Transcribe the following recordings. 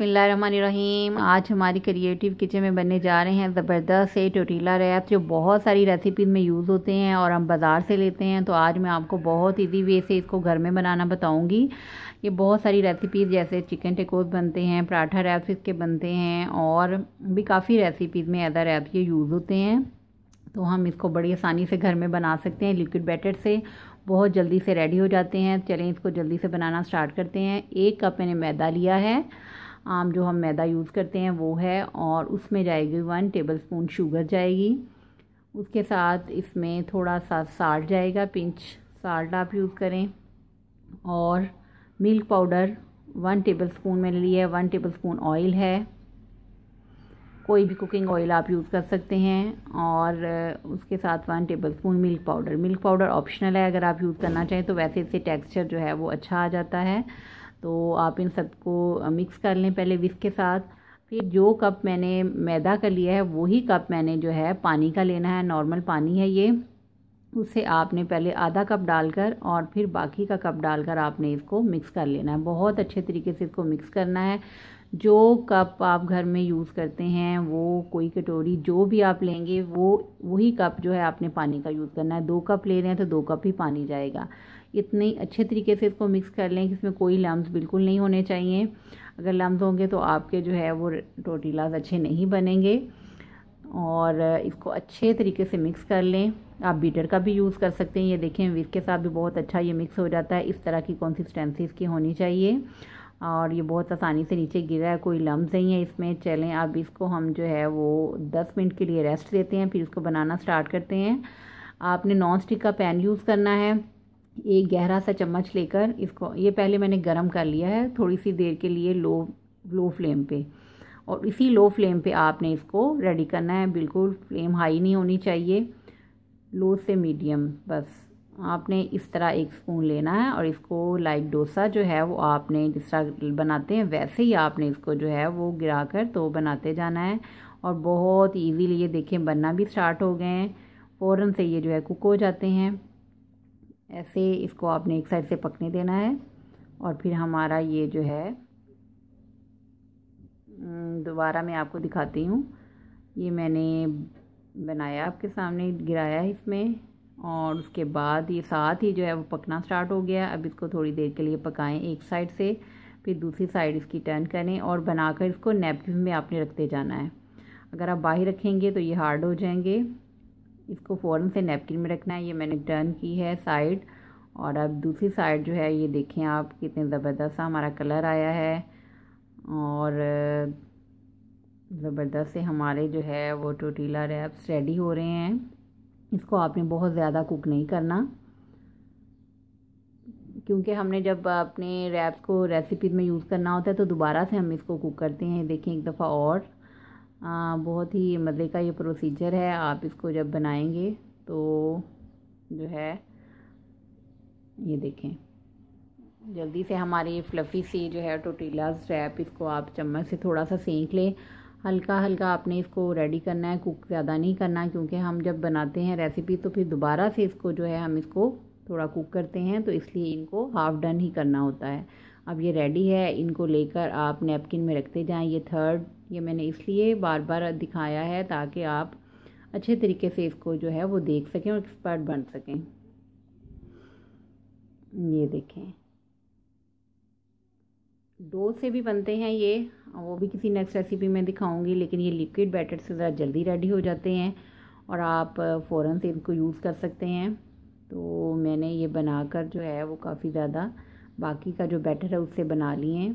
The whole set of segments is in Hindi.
बिसमीम आज हमारी क्रिएटिव किचन में बनने जा रहे हैं ज़बरदस्त से टोटीला रैप जो बहुत सारी रेसिपीज़ में यूज़ होते हैं और हम बाज़ार से लेते हैं तो आज मैं आपको बहुत इजी वे से इसको घर में बनाना बताऊंगी ये बहुत सारी रेसिपीज़ जैसे चिकन टेकोस बनते हैं पराठा रैप्स इसके बनते हैं और भी काफ़ी रेसिपीज़ में अदर रैप्स ये यूज़ होते हैं तो हम इसको बड़ी आसानी से घर में बना सकते हैं लिक्विड बैटर से बहुत जल्दी से रेडी हो जाते हैं चलें इसको जल्दी से बनाना स्टार्ट करते हैं एक कप मैंने मैदा लिया है आम जो हम मैदा यूज़ करते हैं वो है और उसमें जाएगी वन टेबल स्पून शुगर जाएगी उसके साथ इसमें थोड़ा सा साल्ट जाएगा पिंच साल्ट आप यूज़ करें और milk powder one tablespoon मैंने लिया है वन टेबल स्पून ऑयल है कोई भी कुकिंग ऑयल आप यूज़ कर सकते हैं और उसके साथ one tablespoon milk powder milk powder optional है अगर आप यूज़ करना चाहें तो वैसे इससे टेक्सचर जो है वो अच्छा आ जाता है तो आप इन सबको मिक्स कर लें पहले विस्क के साथ फिर जो कप मैंने मैदा का लिया है वही कप मैंने जो है पानी का लेना है नॉर्मल पानी है ये उसे आपने पहले आधा कप डालकर और फिर बाकी का कप डालकर आपने इसको मिक्स कर लेना है बहुत अच्छे तरीके से इसको मिक्स करना है जो कप आप घर में यूज़ करते हैं वो कोई कटोरी जो भी आप लेंगे वो वही कप जो है आपने पानी का यूज़ करना है दो कप ले रहे हैं तो दो कप ही पानी जाएगा इतने अच्छे तरीके से इसको मिक्स कर लें कि इसमें कोई लम्ब बिल्कुल नहीं होने चाहिए अगर लम्ब होंगे तो आपके जो है वो टोटीलाज अच्छे नहीं बनेंगे और इसको अच्छे तरीके से मिक्स कर लें आप बीटर का भी यूज़ कर सकते हैं ये देखें विस्क के साथ भी बहुत अच्छा ये मिक्स हो जाता है इस तरह की कंसिस्टेंसी इसकी होनी चाहिए और ये बहुत आसानी से नीचे गिरा है कोई लम्ब नहीं है इसमें चलें अब इसको हम जो है वो दस मिनट के लिए रेस्ट देते हैं फिर इसको बनाना स्टार्ट करते हैं आपने नॉन स्टिक का पैन यूज़ करना है एक गहरा सा चम्मच लेकर इसको ये पहले मैंने गर्म कर लिया है थोड़ी सी देर के लिए लो लो फ्लेम पे और इसी लो फ्लेम पे आपने इसको रेडी करना है बिल्कुल फ्लेम हाई नहीं होनी चाहिए लो से मीडियम बस आपने इस तरह एक स्पून लेना है और इसको लाइक डोसा जो है वो आपने जिस तरह बनाते हैं वैसे ही आपने इसको जो है वो गिरा कर तो बनाते जाना है और बहुत ईजीली ये देखें बनना भी स्टार्ट हो गए हैं फ़ौर से ये जो है कुक हो जाते हैं ऐसे इसको आपने एक साइड से पकने देना है और फिर हमारा ये जो है दोबारा मैं आपको दिखाती हूँ ये मैंने बनाया आपके सामने गिराया है इसमें और उसके बाद ये साथ ही जो है वो पकना स्टार्ट हो गया अब इसको थोड़ी देर के लिए पकाएं एक साइड से फिर दूसरी साइड इसकी टर्न करें और बनाकर इसको नेपकिन में आपने रखते जाना है अगर आप बाहर रखेंगे तो ये हार्ड हो जाएंगे इसको फ़ौर से नेपकिन में रखना है ये मैंने टर्न की है साइड और अब दूसरी साइड जो है ये देखें आप कितने ज़बरदस्त हमारा कलर आया है और ज़बरदस्त से हमारे जो है वो टोटीला रैप्स रेडी हो रहे हैं इसको आपने बहुत ज़्यादा कुक नहीं करना क्योंकि हमने जब अपने रैप्स को रेसिपीज में यूज़ करना होता है तो दोबारा से हम इसको कुक करते हैं देखें एक दफ़ा और आ, बहुत ही मज़े का ये प्रोसीजर है आप इसको जब बनाएंगे तो जो है ये देखें जल्दी से हमारी फ्लफ़ी सी जो है टोटीलाज रैप इसको आप चम्मच से थोड़ा सा सेंक लें हल्का हल्का आपने इसको रेडी करना है कुक ज़्यादा नहीं करना क्योंकि हम जब बनाते हैं रेसिपी तो फिर दोबारा से इसको जो है हम इसको थोड़ा कुक करते हैं तो इसलिए इनको हाफ़ डन ही करना होता है अब ये रेडी है इनको लेकर आप नैपकिन में रखते जाएं ये थर्ड ये मैंने इसलिए बार बार दिखाया है ताकि आप अच्छे तरीके से इसको जो है वो देख सकें और एक्सपर्ट बन सकें ये देखें डो से भी बनते हैं ये वो भी किसी नेक्स्ट रेसिपी में दिखाऊंगी लेकिन ये लिक्विड बैटर से ज़रा जल्दी रेडी हो जाते हैं और आप फ़ौर से इनको यूज़ कर सकते हैं तो मैंने ये बनाकर जो है वो काफ़ी ज़्यादा बाकी का जो बैटर है उससे बना लिए हैं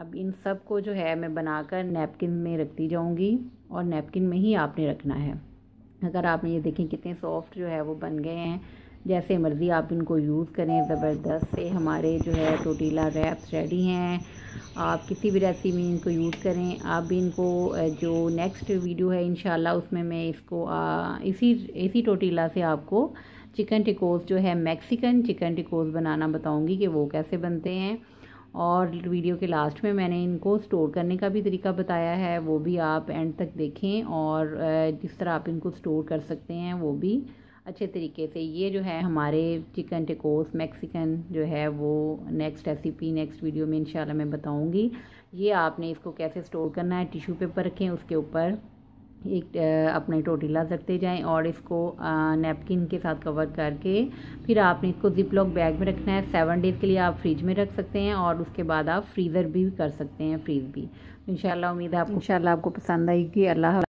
अब इन सब को जो है मैं बनाकर नैपकिन में रखती जाऊंगी और नैपकिन में ही आपने रखना है अगर आपने ये देखें कितने सॉफ्ट जो है वो बन गए हैं जैसे मर्ज़ी आप इनको यूज़ करें ज़बरदस्त से हमारे जो है टोटीला रैप्स रेडी हैं आप किसी भी रेसिपी में इनको यूज़ करें आप भी इनको जो नेक्स्ट वीडियो है इन उसमें मैं इसको आ, इसी इसी टोटीला से आपको चिकन टिकोस जो है मैक्सिकन चिकन टिकोस बनाना बताऊंगी कि वो कैसे बनते हैं और वीडियो के लास्ट में मैंने इनको स्टोर करने का भी तरीका बताया है वो भी आप एंड तक देखें और जिस तरह आप इनको स्टोर कर सकते हैं वो भी अच्छे तरीके से ये जो है हमारे चिकन टिकोस मैक्सिकन जो है वो नेक्स्ट रेसिपी नेक्स्ट वीडियो में इंशाल्लाह मैं बताऊंगी ये आपने इसको कैसे स्टोर करना है टिशू पेपर रखें उसके ऊपर एक अपने टोटिला रखते जाएं और इसको नैपकिन के साथ कवर करके फिर आपने इसको जिप लॉक बैग में रखना है सेवन डेज़ के लिए आप फ्रिज में रख सकते हैं और उसके बाद आप फ्रीज़र भी कर सकते हैं फ्रीज़ भी इन उम्मीद है आपको इन आपको पसंद आएगी अल्लाह